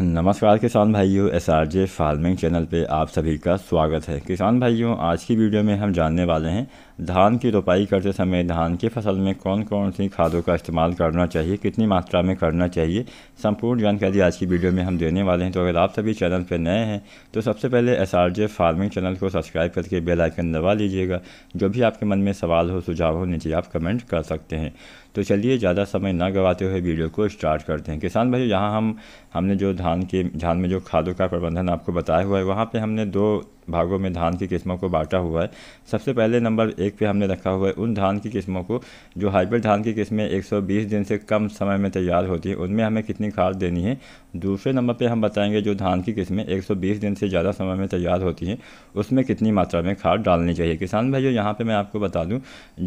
नमस्कार किसान भाइयों S R J farming channel पे आप सभी का स्वागत है किसान भाइयों आज की वीडियो में हम जानने वाले हैं धान की रोपाई करते समय धान की फसल में कौन कौन सी खादों का इस्तेमाल करना चाहिए कितनी मात्रा में करना चाहिए संपूर्ण जानकारी आज की वीडियो में हम देने वाले हैं तो अगर आप सभी चैनल पर नए हैं तो सबसे पहले S R J farming channel को सब्सक्राइब करके बेल आइकन दबा लीजिएगा जो भी आपके मन में सवाल हो सुझाव हो नीचे आप कमेंट कर सकते हैं तो चलिए ज़्यादा समय ना गवाते हुए वीडियो को स्टार्ट करते हैं किसान भाई यहाँ हम हमने जो धान के धान में जो खादों का प्रबंधन आपको बताया हुआ है वहाँ पे हमने दो भागों में धान की किस्मों को बांटा हुआ है सबसे पहले नंबर एक पे हमने रखा हुआ है उन धान की किस्मों को जो हाइब्रिड धान की किस्में 120 दिन से कम समय में तैयार होती हैं उनमें हमें कितनी खाद देनी है दूसरे नंबर पे हम बताएंगे जो धान की किस्में 120 दिन से ज़्यादा समय में तैयार होती हैं उसमें कितनी मात्रा में खाद डालनी चाहिए किसान भाइयों यहाँ पर मैं आपको बता दूँ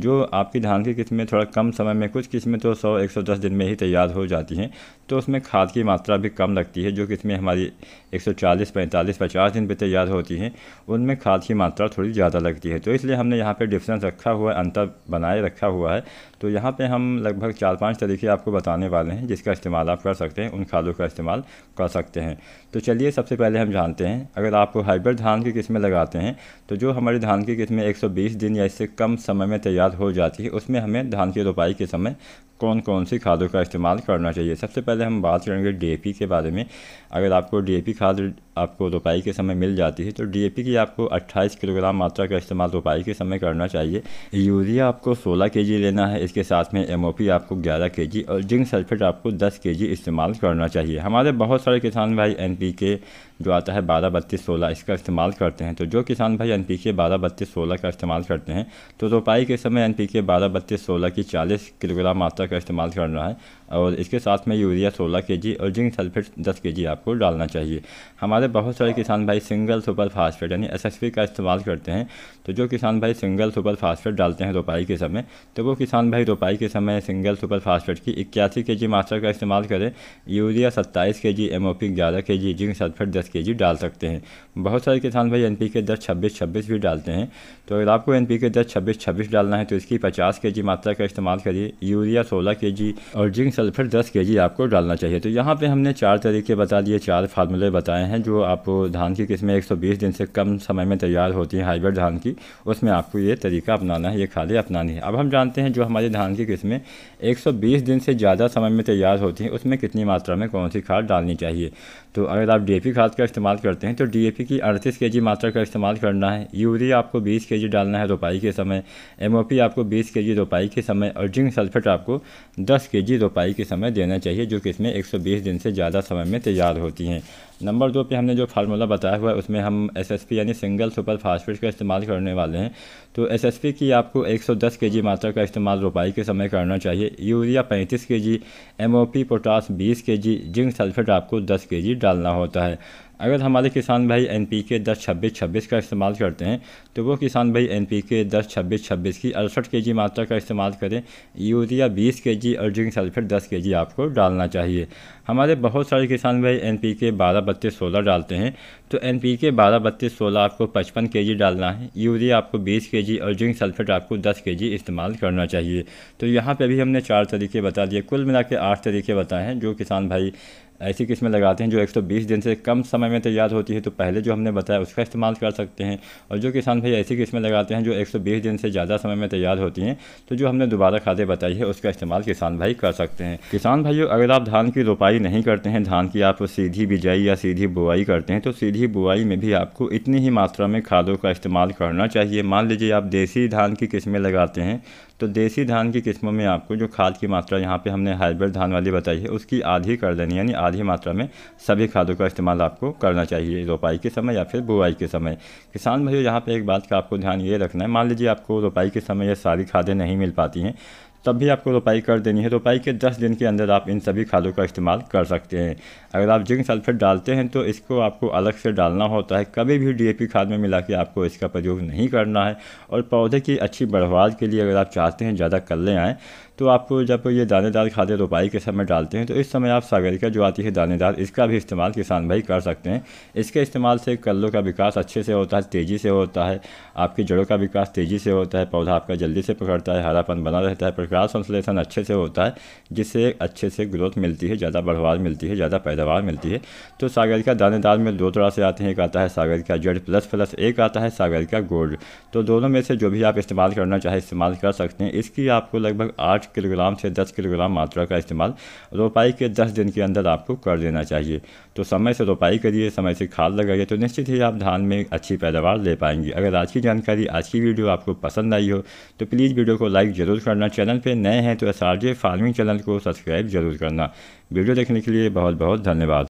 जो आपकी धान की किस्में थोड़ा कम समय में कुछ किस्में तो सौ एक दिन में ही तैयार हो जाती हैं तो उसमें खाद की मात्रा भी कम लगती है जो किस्में हमारी एक सौ चालीस दिन पर तैयार होती हैं उनमें खाद की मात्रा थोड़ी ज़्यादा लगती है तो इसलिए हमने यहाँ पे डिफरेंस रखा हुआ है अंतर बनाए रखा हुआ है तो यहाँ पे हम लगभग चार पांच तरीके आपको बताने वाले हैं जिसका इस्तेमाल आप कर सकते हैं उन खादों का इस्तेमाल कर सकते हैं तो चलिए सबसे पहले हम जानते हैं अगर आप हाइब्रिड धान की किस्में लगाते हैं तो जो हमारी धान की किस्में एक दिन या इससे कम समय में तैयार हो जाती है उसमें हमें धान की रोपाई के समय कौन कौन सी खादों का इस्तेमाल करना चाहिए सबसे पहले हम बात करेंगे डीएपी के बारे में अगर आपको डीएपी खाद आपको रोपाई के समय मिल जाती है तो डीएपी की आपको 28 किलोग्राम मात्रा का इस्तेमाल रोपाई के समय करना चाहिए यूरिया आपको 16 के लेना है इसके साथ में एम आपको 11 के और जिंक सल्फेट आपको 10 के इस्तेमाल करना चाहिए हमारे बहुत सारे किसान भाई एन जो आता है बारह बत्तीस सोलह इसका इस्तेमाल करते हैं तो जो किसान भाई एन पी के बारह बत्तीस सोलह का इस्तेमाल करते हैं तो रोपाई के समय एन पी के बारह बत्तीस सोलह की चालीस किलोग्राम मात्रा का का इस्तेमाल करना है और इसके साथ में यूरिया 16 केजी और जिंक सल्फेट 10 केजी आपको डालना चाहिए हमारे बहुत सारे किसान भाई सिंगल सुपर फास्फेट यानी एसएसपी का इस्तेमाल करते हैं तो जो किसान भाई सिंगल सुपर फास्फेट डालते हैं रोपाई के समय तो वो किसान भाई रोपाई के समय सिंगल सुपर फास्फेट की इक्यासी के जी मात्रा का इस्तेमाल करें यूरिया सत्ताईस के जी एम ओ पी ग्यारह के जी जिंक सल्फेट दस के जी डाल सकते हैं बहुत सारे किसान भाई एन पी के दस छब्बीस छब्बीस भी डालते हैं तो अगर आपको एन पी के दस छब्बीस छब्बीस डालना है तो इसकी पचास के जी मात्रा का इस्तेमाल करिए यूरिया सोलह के जी और जिंक सल्फर दस के जी आपको डालना चाहिए तो यहाँ पे हमने चार तरीके बता दिए चार फार्मूले बताए हैं जो आपको धान की किस्में 120 दिन से कम समय में तैयार होती हैं हाइब्रिड धान की उसमें आपको ये तरीका अपनाना है ये खादें अपनानी है अब हम जानते हैं जो हमारे धान की किस्में बीस दिन से ज़्यादा समय में तैयार होती हैं उसमें कितनी मात्रा में कौन सी खाद डालनी चाहिए तो अगर आप डी खाद का इस्तेमाल करते हैं तो डी की अड़तीस के मात्रा का इस्तेमाल करना है यूरिया आपको बीस के डालना है रोपाई के समय एम आपको बीस के जी रोपाई के समय और जिंक सल्फेट आपको 10 केजी रोपाई के समय देना चाहिए जो कि इसमें 120 दिन से ज़्यादा समय में तैयार होती हैं नंबर दो पे हमने जो फार्मूला बताया हुआ है उसमें हम एसएसपी यानी सिंगल सुपर फास्फेट का इस्तेमाल करने वाले हैं तो एसएसपी की आपको 110 केजी मात्रा का इस्तेमाल रोपाई के समय करना चाहिए यूरिया पैंतीस के एम ओ पी पोटास के जी जिंक सल्फेट आपको के जी डालना होता है अगर हमारे किसान भाई एन पी के दस छब्बीस छब्बीस का इस्तेमाल करते हैं तो वो किसान भाई एन पी के दस छब्बीस छब्बीस की अड़सठ के जी मात्रा का इस्तेमाल करें यूरिया बीस के जी और जिंक सल्फेट दस के जी आपको डालना चाहिए हमारे बहुत सारे किसान भाई एन पी के बारह बत्तीस सोलह डालते हैं तो एन पी के बारह बत्तीस सोलह आपको पचपन के जी डालना है यूरिया आपको बीस के जी और जिंक सल्फेट आपको दस के जी इस्तेमाल करना चाहिए तो यहाँ पर भी हमने चार तरीके बता दिए कुल मिला के आठ तरीके बताए हैं जो किसान भाई ऐसी किस्में लगाते हैं जो 120 दिन से कम समय में तैयार होती है तो पहले जो हमने बताया उसका इस्तेमाल कर सकते हैं और जो किसान भाई ऐसी किस्में लगाते हैं जो 120 दिन से ज़्यादा समय में तैयार होती हैं तो जो हमने दोबारा खादें बताई है उसका इस्तेमाल किसान भाई कर सकते हैं किसान भाइयों अगर आप धान की रोपाई नहीं करते हैं धान की आप सीधी बिजाई या सीधी बुआई करते हैं तो सीधी बुआई में भी आपको इतनी ही मात्रा में खादों का इस्तेमाल करना चाहिए मान लीजिए आप देसी धान की किस्में लगाते हैं तो देसी धान की किस्मों में आपको जो खाद की मात्रा यहाँ पे हमने हाइब्रिड धान वाली बताई है उसकी आधी कर देनी यानी आधी मात्रा में सभी खादों का इस्तेमाल आपको करना चाहिए रोपाई के समय या फिर बुआई के समय किसान भाइयों यहाँ पे एक बात का आपको ध्यान ये रखना है मान लीजिए आपको रोपाई के समय यह सारी खादें नहीं मिल पाती हैं तब भी आपको रोपाई कर देनी है रोपाई के 10 दिन के अंदर आप इन सभी खादों का इस्तेमाल कर सकते हैं अगर आप जिंक सल्फेट डालते हैं तो इसको आपको अलग से डालना होता है कभी भी डीएपी खाद में मिला के आपको इसका प्रयोग नहीं करना है और पौधे की अच्छी बढ़वार के लिए अगर आप चाहते हैं ज़्यादा कल्ले आएँ तो आपको जब ये दानेदार खादे रोपाई के समय डालते हैं तो इस समय आप सागरिका जो आती है दानेदार इसका भी इस्तेमाल किसान भाई कर सकते हैं इसके इस्तेमाल से कल्लों का विकास अच्छे से होता है तेज़ी से होता है आपकी जड़ों का विकास तेज़ी से होता है पौधा आपका जल्दी से पकड़ता है हरापन बना रहता है प्राण संश्लेषण अच्छे से होता है जिससे अच्छे से ग्रोथ मिलती है ज़्यादा बढ़वा मिलती है ज़्यादा पैदावार मिलती है तो सागर का दानेदार में दो तरह से आते हैं एक आता है सागर का जेड प्लस प्लस एक आता है सागर का गोल्ड तो दोनों में से जो भी आप इस्तेमाल करना चाहे इस्तेमाल कर सकते हैं इसकी आपको लगभग आठ किलोग्राम से दस किलोग्राम मात्रा का इस्तेमाल रोपाई के दस दिन के अंदर आपको कर देना चाहिए तो समय से रोपाई करिए समय से खाद लगाइए तो निश्चित ही आप धान में अच्छी पैदावार ले पाएंगे अगर आज की जानकारी आज की वीडियो आपको पसंद आई हो तो प्लीज़ वीडियो को लाइक ज़रूर करना चैनल पर नए हैं तो S R J farming channel को सब्सक्राइब जरूर करना वीडियो देखने के लिए बहुत बहुत धन्यवाद